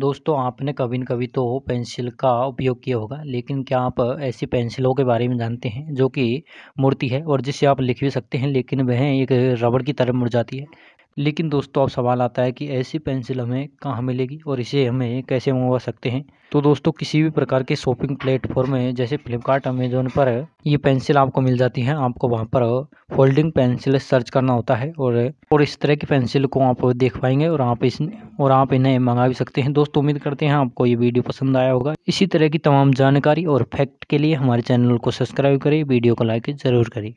दोस्तों आपने कभी न कभी तो पेंसिल का उपयोग किया होगा लेकिन क्या आप ऐसी पेंसिलों के बारे में जानते हैं जो कि मुड़ती है और जिससे आप लिख भी सकते हैं लेकिन वह एक रबड़ की तरह मुड़ जाती है लेकिन दोस्तों अब सवाल आता है कि ऐसी पेंसिल हमें कहाँ मिलेगी और इसे हमें कैसे मंगवा सकते हैं तो दोस्तों किसी भी प्रकार के शॉपिंग प्लेटफॉर्म है जैसे फ्लिपकार्ट अमेजोन पर ये पेंसिल आपको मिल जाती है आपको वहाँ पर फोल्डिंग पेंसिल सर्च करना होता है और और इस तरह की पेंसिल को आप देख पाएंगे और आप इस और आप इन्हें मंगा भी सकते हैं दोस्तों उम्मीद करते हैं आपको ये वीडियो पसंद आया होगा इसी तरह की तमाम जानकारी और फैक्ट के लिए हमारे चैनल को सब्सक्राइब करें वीडियो को लाइक जरूर करें